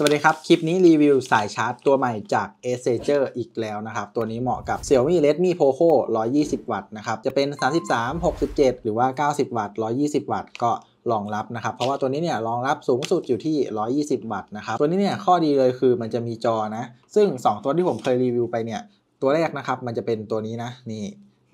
สวัสดีครับ คลิปนี้รีวิวสายชาร์จตัวใหม่จาก a s a g e r อีกแล้วนะครับ ตัวนี้เหมาะกับ Xiaomi Redmi Poco 120 วัตต์นะครับ จะเป็น 33 67 หรือว่า90 วัตต์ 120 วัตต์ก็รองรับนะครับ เพราะว่าตัวนี้เนี่ยรองรับสูงสุดอยู่ที่ 120 วัตต์นะครับ ตัวนี้เนี่ยข้อดีเลยคือมันจะมีจอนะ ซึ่ง 2 ตัวที่ผมเคยรีวิวไปเนี่ย ตัวแรกนะครับมันจะเป็นตัวนี้นะนี่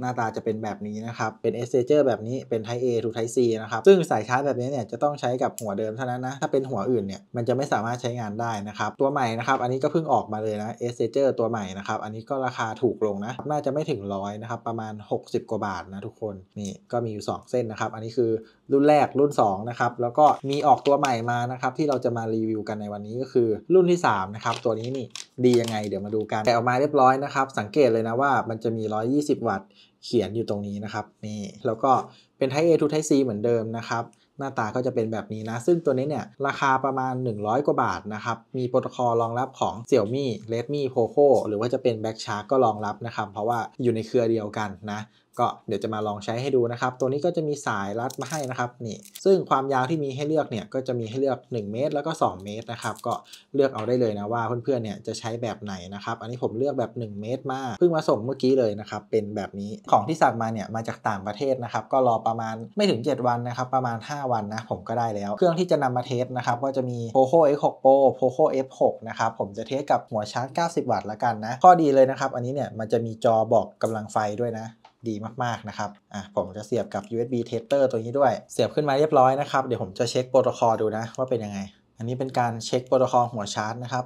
หน้าตาจะเป็นแบบนี้นะครับ เป็น S ซเ a อร r แบบนี้ เป็น Type A to Type C นะครับ ซึ่งสายชาร์จแบบนี้เนี่ยจะต้องใช้กับหัวเดิมเท่านั้นนะ ถ้าเป็นหัวอื่นเนี่ยมันจะไม่สามารถใช้งานได้นะครับ ตัวใหม่นะครับ อันนี้ก็เพิ่งออกมาเลยนะ S ซเ a อร r ตัวใหม่นะครับ อันนี้ก็ราคาถูกลงนะ น่าจะไม่ถึงร้อยนะครับ ประมาณ 60กว่าบาทนะทุกคน นี่ก็มีอยู่ 2 เส้นนะครับ อันนี้คือรุ่นแรกรุ่น2นะครับ แล้วก็มีออกตัวใหม่มานะครับ ที่เราจะมารีวิวกันในวันนี้ก็คือ รุ่นที่3นะครับ ตัวนี้นี่ดียังไง เดี๋ยวมาดูกันแกะออกมาเรียบร้อยนะครับ สังเกตเลยนะว่ามันจะมี 120 วัตต์เขียนอยู่ตรงนี้นะครับ นี่ แล้วก็เป็น Type A to Type C เหมือนเดิมนะครับ หน้าตาก็จะเป็นแบบนี้นะ ซึ่งตัวนี้เนี่ยราคาประมาณ 100 กว่าบาทนะครับ มีโปรโตคอลรองรับของ Xiaomi Redmi Poco หรือว่าจะเป็น Black Shark ก็รองรับนะครับ เพราะว่าอยู่ในเครือเดียวกันนะก็เดี๋ยวจะมาลองใช้ให้ดูนะครับ ตัวนี้ก็จะมีสายรัดมาให้นะครับ นี่ ซึ่งความยาวที่มีให้เลือกเนี่ยก็จะมีให้เลือก 1 เมตรแล้วก็ 2 เมตรนะครับ ก็เลือกเอาได้เลยนะว่าเพื่อนๆ เนี่ยจะใช้แบบไหนนะครับ อันนี้ผมเลือกแบบ 1 เมตร มากเพิ่งมาส่งเมื่อกี้เลยนะครับ เป็นแบบนี้ ของที่สั่งมาเนี่ย มาจากต่างประเทศนะครับ ก็รอประมาณไม่ถึง 7 วันนะครับ ประมาณ 5 วันนะผมก็ได้แล้ว เครื่องที่จะนำมาเทสนะครับก็จะมี poco x6 pro poco f6 นะครับ ผมจะเทสกับหัวชาร์จ90 วัตต์ละกันนะข้อดีเลยนะครับ อันนี้เนี่ยมันจะมีจอบอกกำลังไฟด้วยนะดีมากๆนะครับ อ่ะผมจะเสียบกับ USB tester ตัวนี้ด้วย เสียบขึ้นมาเรียบร้อยนะครับ เดี๋ยวผมจะเช็คโปรโตคอลดูนะ ว่าเป็นยังไง อันนี้เป็นการเช็คโปรโตคอลหัวชาร์จนะครับ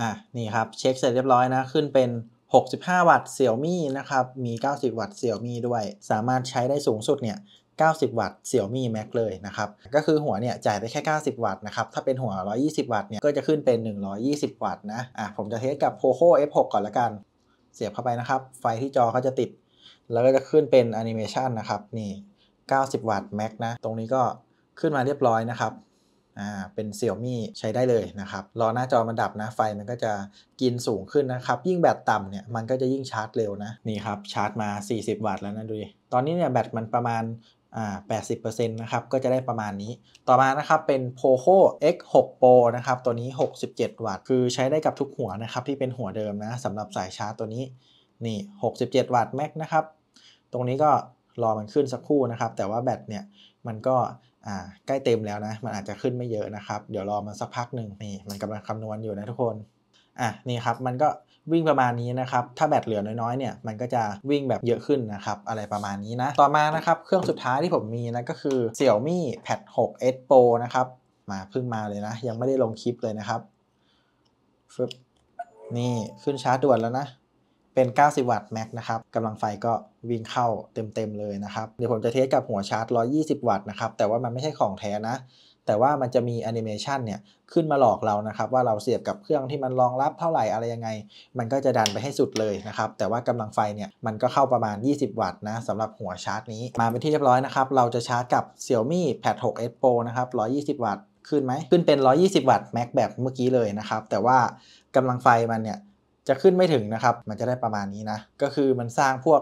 อ่ะนี่ครับเช็คเสร็จเรียบร้อยนะขึ้นเป็น 65 วัตต์เสี่ยวมี่นะครับ มี 90 วัตต์เสี่ยวมี่ด้วย สามารถใช้ได้สูงสุดเนี่ย90 วัตต์เสี่ยวมี่แม็กเลยนะครับ ก็คือหัวเนี่ยจ่ายได้แค่ 90 วัตต์นะครับ ถ้าเป็นหัว 120 วัตต์เนี่ยก็จะขึ้นเป็น 120 วัตต์นะอ่ะผมจะเทสกับ POCO F6 ก่อนละกันเสียบเข้าไปนะครับไฟที่จอเขาจะติดแล้วก็จะขึ้นเป็นแอนิเมชันนะครับนี่ 90 วัตต์แม็กนะตรงนี้ก็ขึ้นมาเรียบร้อยนะครับ อ่าเป็นเสี่ยมี่ใช้ได้เลยนะครับ รอหน้าจอมันดับนะไฟมันก็จะกินสูงขึ้นนะครับยิ่งแบตต่ำเนี่ยมันก็จะยิ่งชาร์จเร็วนะนี่ครับชาร์จมา 40 วัตต์แล้วนะดูดิตอนนี้เนี่ยแบตมันประมาณอ่า80%นะครับ ก็จะได้ประมาณนี้ ต่อมานะครับ เป็น POCO X6 Pro นะครับ ตัวนี้ 67 วัตต์ คือใช้ได้กับทุกหัวนะครับที่เป็นหัวเดิมนะสำหรับสายชาร์จตัวนี้ นี่67 วัตต์แม็กนะครับ ตรงนี้ก็รอมันขึ้นสักครู่นะครับ แต่ว่าแบตเนี่ยมันก็ใกล้เต็มแล้วนะ มันอาจจะขึ้นไม่เยอะนะครับ เดี๋ยวรอมันสักพักหนึ่งนี่มันกำลังคำนวณอยู่นะทุกคนอ่ะนี่ครับมันก็วิ่งประมาณนี้นะครับ ถ้าแบตเหลือน้อยๆ เนี่ยมันก็จะวิ่งแบบเยอะขึ้นนะครับอะไรประมาณนี้นะ ต่อมานะครับเครื่องสุดท้ายที่ผมมีนะก็คือ Xiaomi Pad 6s Pro นะครับมาเพิ่งมาเลยนะ ยังไม่ได้ลงคลิปเลยนะครับฟึบนี่ขึ้นชาร์จด่วนแล้วนะ เป็น 90 วัตต์แม็กนะครับกำลังไฟก็วิ่งเข้าเต็มๆเลยนะครับ เดี๋ยวผมจะเทสกับหัวชาร์จ 120 วัตต์นะครับ แต่ว่ามันไม่ใช่ของแท้นะแต่ว่ามันจะมีแอนิเมชันเนี่ยขึ้นมาหลอกเรานะครับ ว่าเราเสียบกับเครื่องที่มันรองรับเท่าไหร่อะไรยังไง มันก็จะดันไปให้สุดเลยนะครับ แต่ว่ากำลังไฟเนี่ย มันก็เข้าประมาณ 20 วัตต์นะสำหรับหัวชาร์จนี้ มาเป็นที่เรียบร้อยนะครับ เราจะชาร์จกับ Xiaomi Pad 6s Pro นะครับ 120 วัตต์ขึ้นไหมขึ้นเป็น 120 วัตต์แม็กแบบเมื่อกี้เลยนะครับ แต่ว่ากำลังไฟมันเนี่ยจะขึ้นไม่ถึงนะครับ มันจะได้ประมาณนี้นะ ก็คือมันสร้างพวก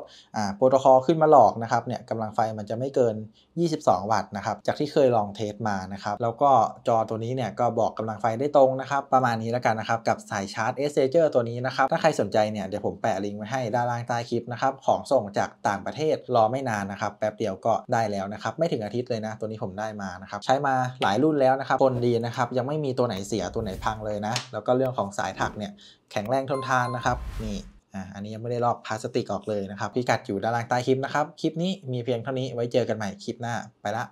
โปรโตคอล ขึ้นมาหลอกนะครับ เนี่ยกำลังไฟมันจะไม่เกิน 22 วัตต์นะครับ จากที่เคยลองเทสมานะครับ แล้วก็จอตัวนี้เนี่ยก็บอกกำลังไฟได้ตรงนะครับ ประมาณนี้แล้วกันนะครับ กับสายชาร์จเเอสซเจอร์ตัวนี้นะครับ ถ้าใครสนใจเนี่ยเดี๋ยวผมแปะลิงก์ไว้ให้ด้านล่างใต้คลิปนะครับ ของส่งจากต่างประเทศรอไม่นานนะครับ แป๊บเดียวก็ได้แล้วนะครับ ไม่ถึงอาทิตย์เลยนะ ตัวนี้ผมได้มานะครับ ใช้มาหลายรุ่นแล้วนะครับ คนดีนะครับ ยังไม่มีตัวไหนเสียตัวไหนพังเลยนะแล้วก็เรื่องของสายถักเนี่ยแข็งแรงทนททานนะครับ นี่อ่าอันนี้ ยังไม่ได้ลอกพลาสติกออกเลยนะครับพิกัดอยู่ด้านล่างใต้คลิปนะครับ คลิปนี้มีเพียงเท่านี้ ไว้เจอกันใหม่ คลิปหน้าไปละ